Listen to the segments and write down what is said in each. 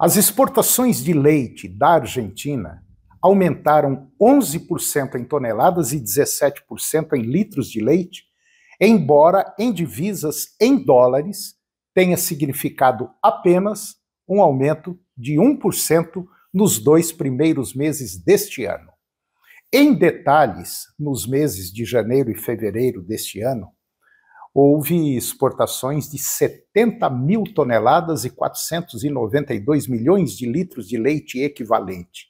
As exportações de leite da Argentina aumentaram 11% em toneladas e 17% em litros de leite, embora em divisas em dólares tenha significado apenas um aumento de 1% nos dois primeiros meses deste ano. Em detalhes, nos meses de janeiro e fevereiro deste ano, houve exportações de 70 mil toneladas e 492 milhões de litros de leite equivalente.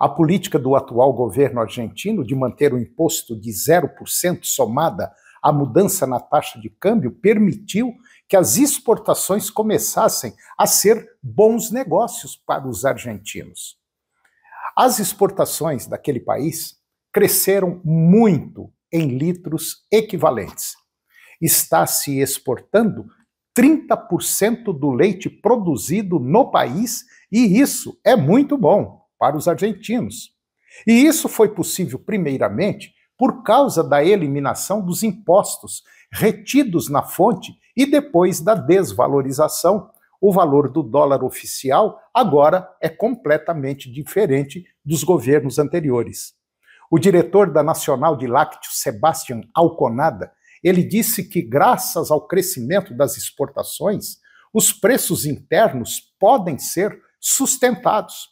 A política do atual governo argentino de manter o imposto de 0% somada à mudança na taxa de câmbio permitiu que as exportações começassem a ser bons negócios para os argentinos. As exportações daquele país cresceram muito em litros equivalentes está se exportando 30% do leite produzido no país, e isso é muito bom para os argentinos. E isso foi possível, primeiramente, por causa da eliminação dos impostos retidos na fonte e depois da desvalorização. O valor do dólar oficial agora é completamente diferente dos governos anteriores. O diretor da Nacional de Lácteos, Sebastian Alconada, ele disse que, graças ao crescimento das exportações, os preços internos podem ser sustentados.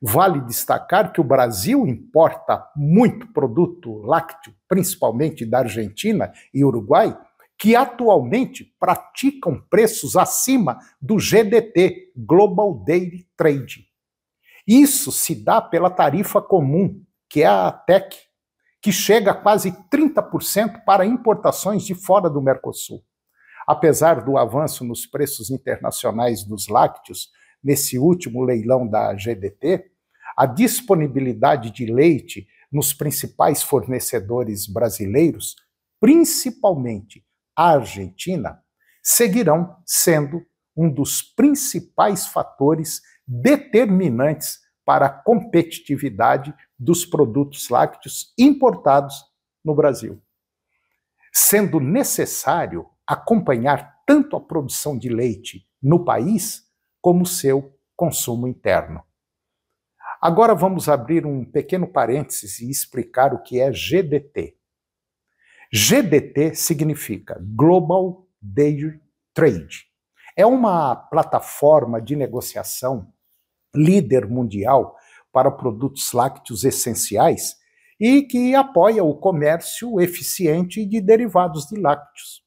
Vale destacar que o Brasil importa muito produto lácteo, principalmente da Argentina e Uruguai, que atualmente praticam preços acima do GDT Global Daily Trade. Isso se dá pela tarifa comum, que é a ATEC, que chega a quase 30% para importações de fora do Mercosul. Apesar do avanço nos preços internacionais dos lácteos nesse último leilão da GDT, a disponibilidade de leite nos principais fornecedores brasileiros, principalmente a Argentina, seguirão sendo um dos principais fatores determinantes para a competitividade dos produtos lácteos importados no Brasil, sendo necessário acompanhar tanto a produção de leite no país como seu consumo interno. Agora vamos abrir um pequeno parênteses e explicar o que é GDT. GDT significa Global Day Trade. É uma plataforma de negociação líder mundial para produtos lácteos essenciais e que apoia o comércio eficiente de derivados de lácteos.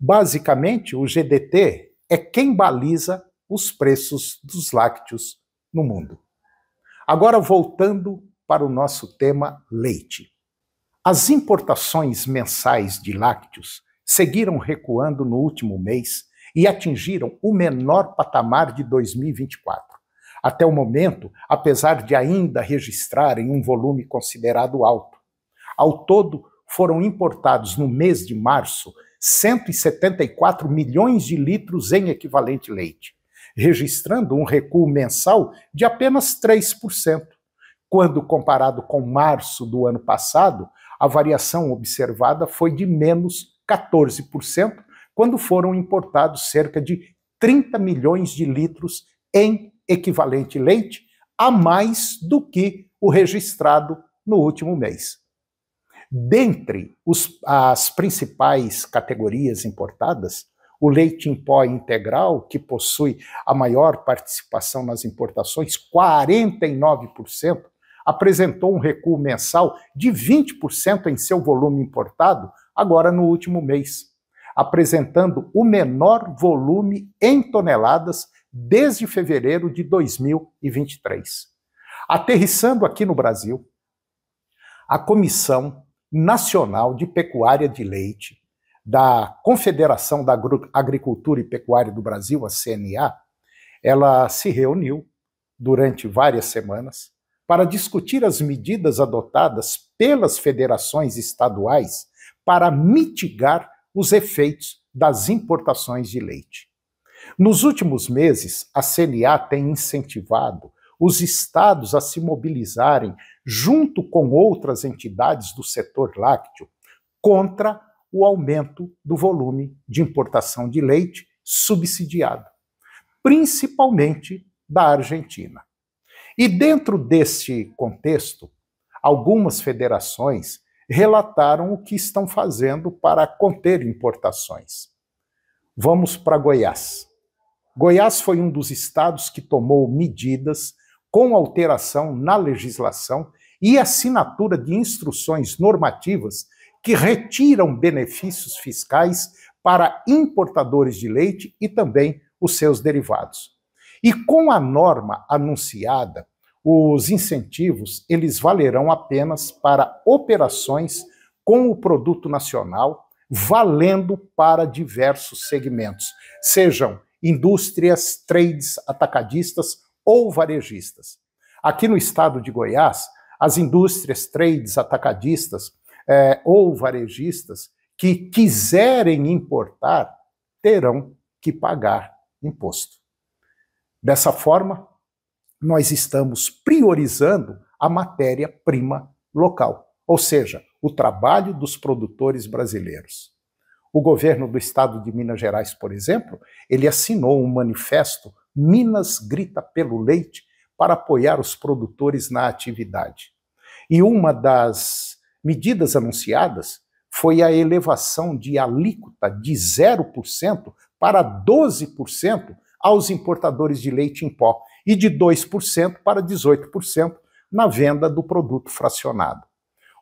Basicamente, o GDT é quem baliza os preços dos lácteos no mundo. Agora, voltando para o nosso tema leite. As importações mensais de lácteos seguiram recuando no último mês e atingiram o menor patamar de 2024 até o momento, apesar de ainda registrarem um volume considerado alto. Ao todo, foram importados no mês de março 174 milhões de litros em equivalente leite, registrando um recuo mensal de apenas 3%. Quando comparado com março do ano passado, a variação observada foi de menos 14%, quando foram importados cerca de 30 milhões de litros em equivalente leite a mais do que o registrado no último mês. Dentre os, as principais categorias importadas, o leite em pó integral, que possui a maior participação nas importações, 49%, apresentou um recuo mensal de 20% em seu volume importado, agora no último mês, apresentando o menor volume em toneladas desde fevereiro de 2023. Aterrissando aqui no Brasil, a Comissão Nacional de Pecuária de Leite da Confederação da Agricultura e Pecuária do Brasil, a CNA, ela se reuniu durante várias semanas para discutir as medidas adotadas pelas federações estaduais para mitigar os efeitos das importações de leite. Nos últimos meses, a CNA tem incentivado os estados a se mobilizarem, junto com outras entidades do setor lácteo, contra o aumento do volume de importação de leite subsidiado, principalmente da Argentina. E dentro deste contexto, algumas federações relataram o que estão fazendo para conter importações. Vamos para Goiás. Goiás foi um dos estados que tomou medidas com alteração na legislação e assinatura de instruções normativas que retiram benefícios fiscais para importadores de leite e também os seus derivados. E com a norma anunciada, os incentivos eles valerão apenas para operações com o produto nacional, valendo para diversos segmentos, sejam indústrias, trades, atacadistas ou varejistas. Aqui no estado de Goiás, as indústrias, trades, atacadistas é, ou varejistas que quiserem importar terão que pagar imposto. Dessa forma, nós estamos priorizando a matéria-prima local, ou seja, o trabalho dos produtores brasileiros. O governo do estado de Minas Gerais, por exemplo, ele assinou um manifesto Minas grita pelo leite para apoiar os produtores na atividade. E uma das medidas anunciadas foi a elevação de alíquota de 0% para 12% aos importadores de leite em pó e de 2% para 18% na venda do produto fracionado.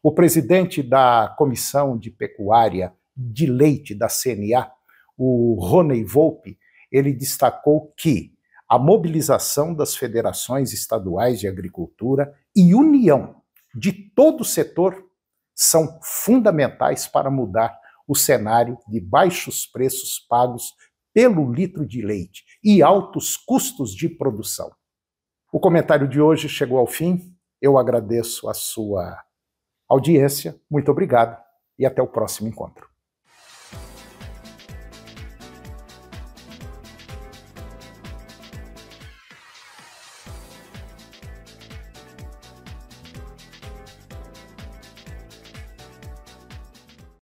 O presidente da Comissão de Pecuária de leite da CNA, o Rony Volpe, ele destacou que a mobilização das federações estaduais de agricultura e união de todo o setor são fundamentais para mudar o cenário de baixos preços pagos pelo litro de leite e altos custos de produção. O comentário de hoje chegou ao fim. Eu agradeço a sua audiência. Muito obrigado e até o próximo encontro.